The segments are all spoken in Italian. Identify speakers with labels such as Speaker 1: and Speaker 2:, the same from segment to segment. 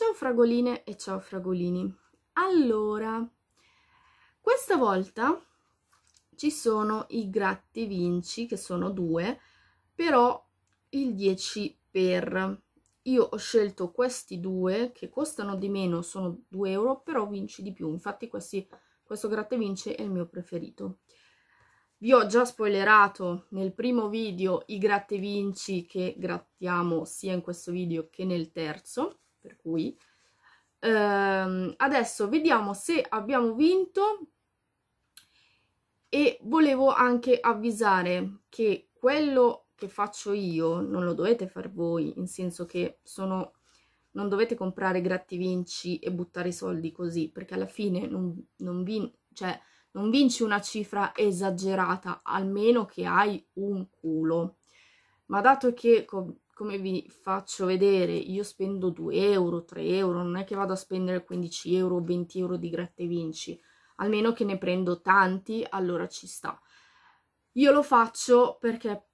Speaker 1: Ciao fragoline e ciao fragolini. Allora, questa volta ci sono i gratti vinci, che sono due, però il 10 per. Io ho scelto questi due, che costano di meno, sono 2 euro, però vinci di più. Infatti questi, questo gratte vinci è il mio preferito. Vi ho già spoilerato nel primo video i gratte vinci che grattiamo sia in questo video che nel terzo per cui. Ehm, adesso vediamo se abbiamo vinto e volevo anche avvisare che quello che faccio io non lo dovete far voi, in senso che sono non dovete comprare gratti vinci e buttare i soldi così, perché alla fine non, non, vin, cioè, non vinci una cifra esagerata, almeno che hai un culo. Ma dato che, come vi faccio vedere, io spendo 2 euro, 3 euro, non è che vado a spendere 15 euro, 20 euro di gratta e vinci, almeno che ne prendo tanti, allora ci sta. Io lo faccio perché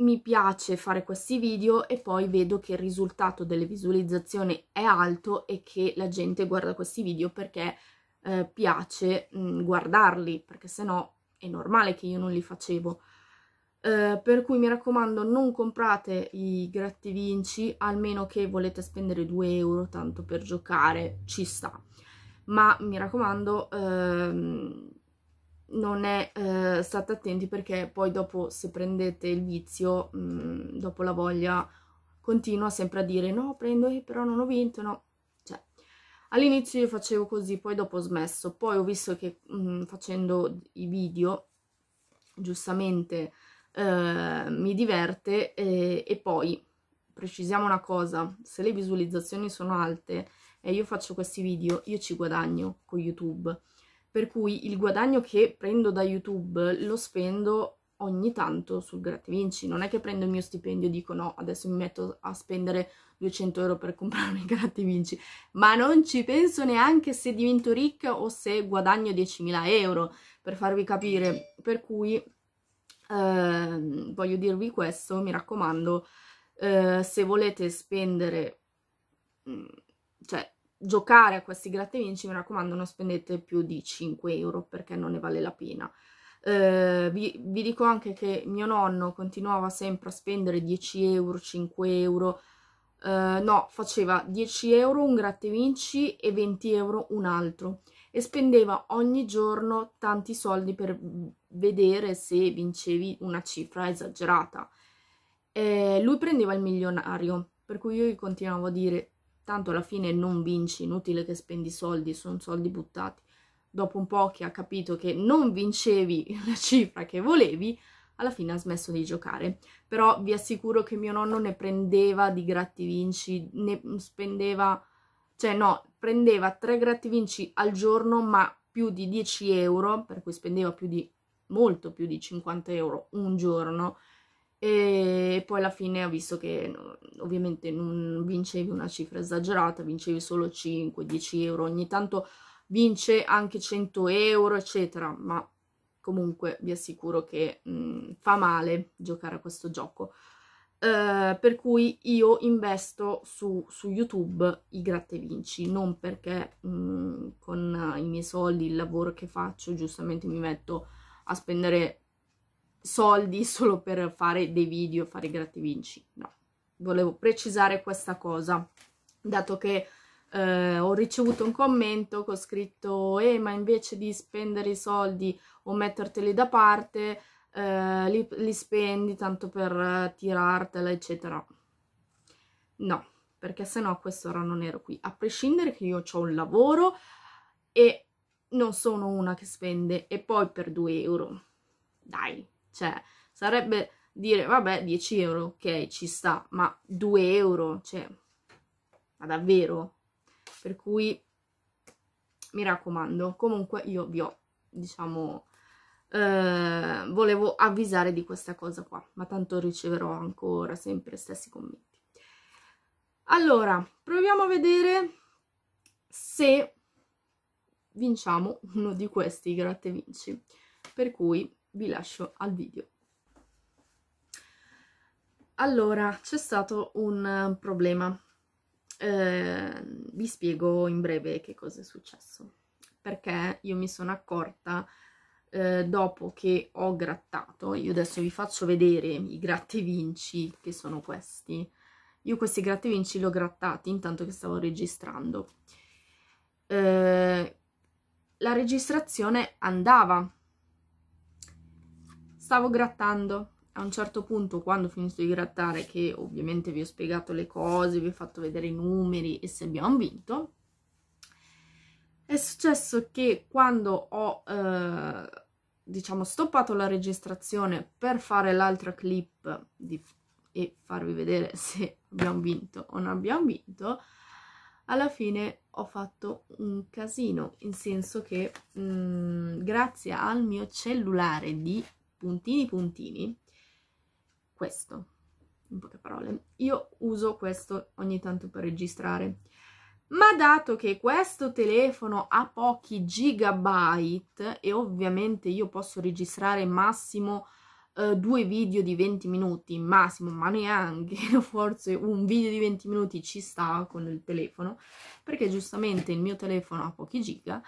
Speaker 1: mi piace fare questi video e poi vedo che il risultato delle visualizzazioni è alto e che la gente guarda questi video perché eh, piace mh, mm, guardarli, perché se è normale che io non li facevo. Eh, per cui mi raccomando non comprate i gratti vinci almeno che volete spendere 2 euro tanto per giocare, ci sta. Ma mi raccomando, ehm, non è, eh, state attenti perché poi dopo se prendete il vizio, mh, mm, dopo la voglia, continua sempre a dire no, prendo, eh, però non ho vinto, no. Cioè, all'inizio io facevo così, poi dopo ho smesso, poi ho visto che mh, mm, facendo i video, giustamente eh, mi diverte e, eh, e poi precisiamo una cosa, se le visualizzazioni sono alte e io faccio questi video, io ci guadagno con YouTube. Per cui il guadagno che prendo da YouTube lo spendo ogni tanto sul grattevinci. Non è che prendo il mio stipendio e dico no, adesso mi metto a spendere 200 euro per comprarmi i grattevinci. Ma non ci penso neanche se divento ricca o se guadagno 10.000 euro, per farvi capire. Per cui eh, voglio dirvi questo, mi raccomando, eh, se volete spendere, mm, cioè giocare a questi grattevinci, mi raccomando, non spendete più di 5 euro perché non ne vale la pena. Eh, vi, vi, dico anche che mio nonno continuava sempre a spendere 10 euro, 5 euro, eh, no, faceva 10 euro un grattevinci e 20 euro un altro e spendeva ogni giorno tanti soldi per vedere se vincevi una cifra esagerata. E lui prendeva il milionario, per cui io gli continuavo a dire tanto alla fine non vinci, inutile che spendi soldi, sono soldi buttati. Dopo un po' che ha capito che non vincevi la cifra che volevi, alla fine ha smesso di giocare. Però vi assicuro che mio nonno ne prendeva di gratti vinci, ne spendeva cioè no, prendeva tre gratti vinci al giorno ma più di 10 euro, per cui spendeva più di, molto più di 50 euro un giorno, e poi alla fine ho visto che ovviamente non vincevi una cifra esagerata, vincevi solo 5-10 euro, ogni tanto vince anche 100 euro, eccetera, ma comunque vi assicuro che mh, mm, fa male giocare a questo gioco. Eh, per cui io investo su, su YouTube i gratte vinci, non perché mh, mm, con i miei soldi, il lavoro che faccio, giustamente mi metto a spendere soldi solo per fare dei video, fare gratte vinci, no. Volevo precisare questa cosa, dato che uh, ho ricevuto un commento che ho scritto «Eh, ma invece di spendere i soldi o metterteli da parte», eh, li, li spendi tanto per eh, tirartela, eccetera. No, perché sennò a quest'ora non ero qui. A prescindere che io ho un lavoro e non sono una che spende e poi per 2 euro. Dai, cioè, sarebbe dire, vabbè, 10 euro, ok, ci sta, ma 2 euro, cioè, ma davvero? Per cui, mi raccomando, comunque io vi ho, diciamo, eh, volevo avvisare di questa cosa qua, ma tanto riceverò ancora sempre stessi commenti. Allora, proviamo a vedere se vinciamo uno di questi gratte vinci, per cui vi lascio al video. Allora, c'è stato un problema. Eh, vi spiego in breve che cosa è successo. Perché io mi sono accorta eh, dopo che ho grattato, io adesso vi faccio vedere i grattevinci che sono questi. Io questi grattevinci li ho grattati intanto che stavo registrando. Eh, la registrazione andava. Stavo grattando. A un certo punto, quando ho finito di grattare, che ovviamente vi ho spiegato le cose, vi ho fatto vedere i numeri e se abbiamo vinto, è successo che quando ho... Eh, diciamo, stoppato la registrazione per fare l'altra clip di, e farvi vedere se abbiamo vinto o non abbiamo vinto, alla fine ho fatto un casino, in senso che mh, mm, grazie al mio cellulare di puntini puntini, questo, in poche parole, io uso questo ogni tanto per registrare ma dato che questo telefono ha pochi gigabyte e ovviamente io posso registrare massimo eh, due video di 20 minuti, massimo, ma neanche, forse un video di 20 minuti ci sta con il telefono, perché giustamente il mio telefono ha pochi giga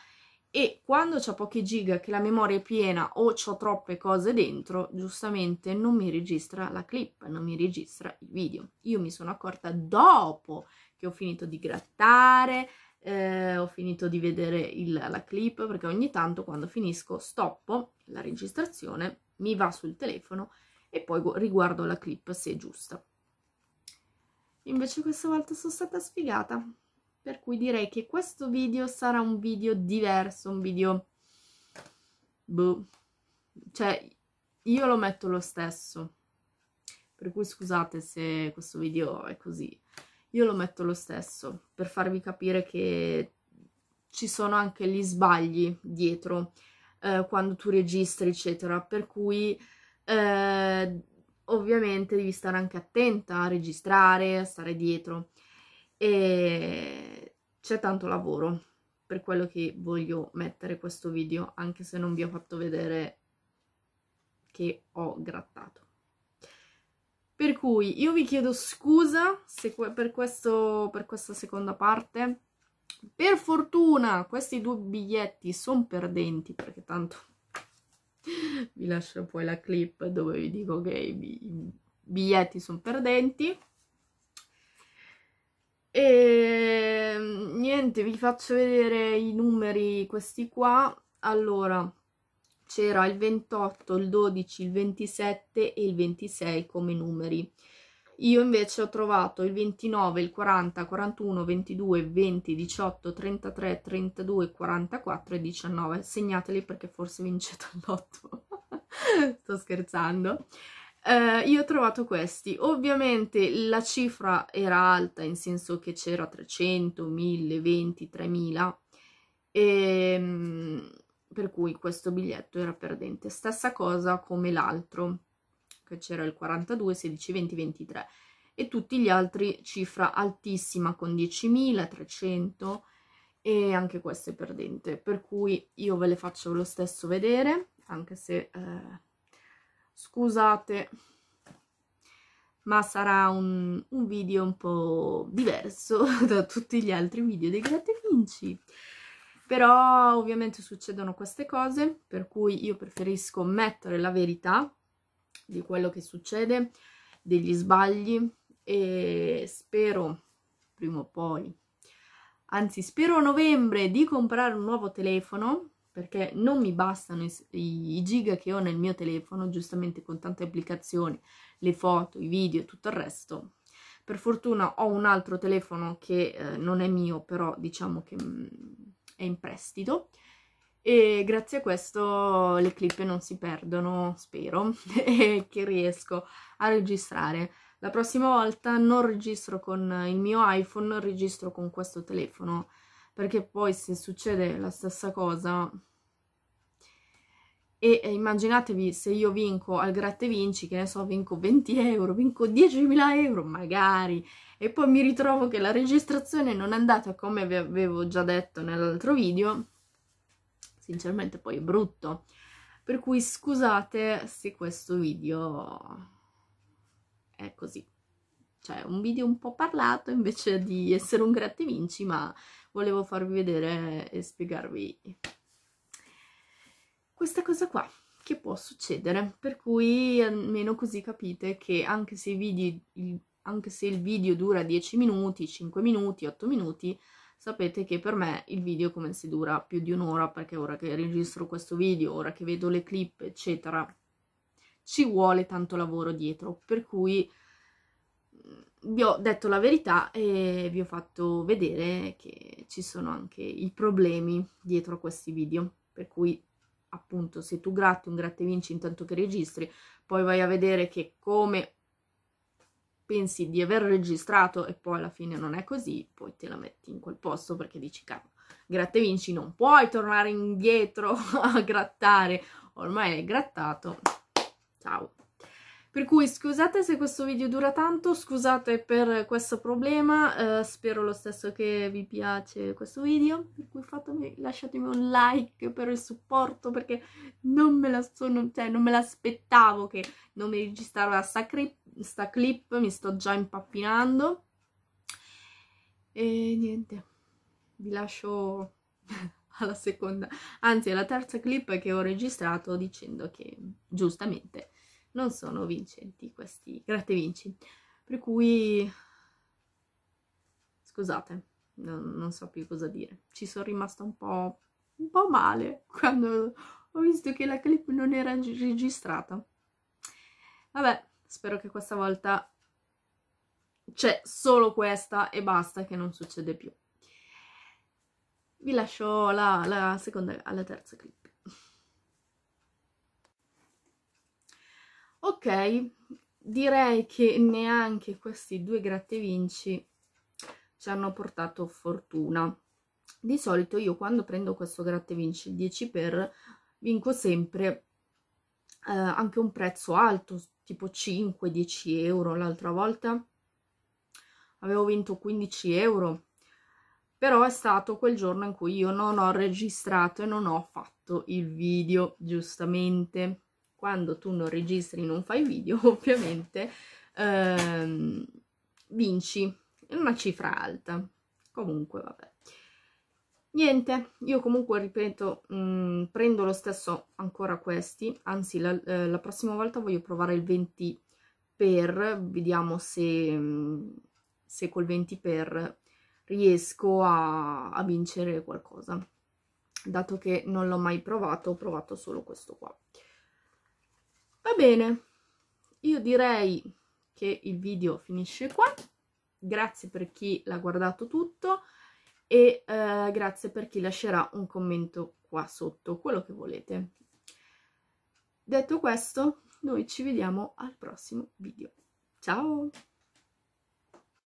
Speaker 1: e quando c'ha pochi giga che la memoria è piena o ho troppe cose dentro, giustamente non mi registra la clip, non mi registra il video. Io mi sono accorta dopo che ho finito di grattare, eh, ho finito di vedere il, la clip, perché ogni tanto quando finisco stoppo la registrazione, mi va sul telefono e poi riguardo la clip se è giusta. Invece questa volta sono stata sfigata, per cui direi che questo video sarà un video diverso, un video... Boh. Cioè, io lo metto lo stesso. Per cui scusate se questo video è così io lo metto lo stesso per farvi capire che ci sono anche gli sbagli dietro eh, quando tu registri eccetera per cui eh, ovviamente devi stare anche attenta a registrare a stare dietro e c'è tanto lavoro per quello che voglio mettere questo video anche se non vi ho fatto vedere che ho grattato per cui io vi chiedo scusa se, per, questo, per questa seconda parte. Per fortuna questi due biglietti sono perdenti perché tanto vi lascio poi la clip dove vi dico che i biglietti sono perdenti. E ehm, niente, vi faccio vedere i numeri questi qua. Allora, c'era il 28, il 12, il 27 e il 26 come numeri. Io invece ho trovato il 29, il 40, 41, 22, 20, 18, 33, 32, 44 e 19. Segnateli perché forse vincete il lotto. Sto scherzando. Uh, io ho trovato questi. Ovviamente la cifra era alta, in senso che c'era 300, 1000, 20, 3000. E per cui questo biglietto era perdente. Stessa cosa come l'altro, che c'era il 42, 16, 20, 23 e tutti gli altri cifra altissima con 10.300 e anche questo è perdente. Per cui io ve le faccio lo stesso vedere, anche se... Eh, scusate ma sarà un, un, video un po' diverso da tutti gli altri video dei grattavinci però ovviamente succedono queste cose, per cui io preferisco mettere la verità di quello che succede, degli sbagli e spero prima o poi, anzi spero a novembre di comprare un nuovo telefono perché non mi bastano i, i, giga che ho nel mio telefono, giustamente con tante applicazioni, le foto, i video e tutto il resto. Per fortuna ho un altro telefono che eh, non è mio, però diciamo che mh, mm, è in prestito e grazie a questo le clip non si perdono, spero, e che riesco a registrare. La prossima volta non registro con il mio iPhone, registro con questo telefono, perché poi se succede la stessa cosa... e immaginatevi se io vinco al gratte vinci, che ne so, vinco 20 euro, vinco 10.000 euro, magari, e poi mi ritrovo che la registrazione non è andata come vi avevo già detto nell'altro video, sinceramente poi è brutto. Per cui scusate se questo video è così. Cioè, un video un po' parlato invece di essere un gratte vinci, ma volevo farvi vedere e spiegarvi questa cosa qua che può succedere. Per cui almeno così capite che anche se i video, anche se il video dura 10 minuti, 5 minuti, 8 minuti, sapete che per me il video come se dura più di un'ora, perché ora che registro questo video, ora che vedo le clip, eccetera, ci vuole tanto lavoro dietro, per cui mm, vi ho detto la verità e vi ho fatto vedere che ci sono anche i problemi dietro a questi video, per cui appunto se tu gratti un gratta vinci intanto che registri, poi vai a vedere che come pensi di aver registrato e poi alla fine non è così, poi te la metti in quel posto perché dici cavolo, gratta vinci, non puoi tornare indietro a grattare, ormai è grattato, ciao. Per cui scusate se questo video dura tanto, scusate per questo problema, eh, spero lo stesso che vi piace questo video, per cui fatemi, lasciatemi un like per il supporto perché non me la sono, cioè non me l'aspettavo che non mi registravo la sta, sta clip, mi sto già impappinando. E niente, vi lascio alla seconda, anzi alla terza clip che ho registrato dicendo che giustamente non sono vincenti questi gratte vinci. Per cui, scusate, non, non, so più cosa dire. Ci sono rimasta un po', un po' male quando ho visto che la clip non era registrata. Vabbè, spero che questa volta c'è solo questa e basta che non succede più. Vi lascio la, la seconda alla terza clip. Ok, direi che neanche questi due gratte vinci ci hanno portato fortuna. Di solito io quando prendo questo gratte vinci 10 per vinco sempre eh, anche un prezzo alto, tipo 5-10 euro l'altra volta. Avevo vinto 15 euro, però è stato quel giorno in cui io non ho registrato e non ho fatto il video, giustamente. Quando tu non registri non fai video, ovviamente ehm, vinci in una cifra alta. Comunque, vabbè niente io comunque ripeto mh, mm, prendo lo stesso ancora questi anzi la, eh, la, prossima volta voglio provare il 20 per vediamo se, mh, mm, se col 20 per riesco a, a vincere qualcosa dato che non l'ho mai provato ho provato solo questo qua va bene io direi che il video finisce qua grazie per chi l'ha guardato tutto e eh, grazie per chi lascerà un commento qua sotto, quello che volete. Detto questo, noi ci vediamo al prossimo video. Ciao!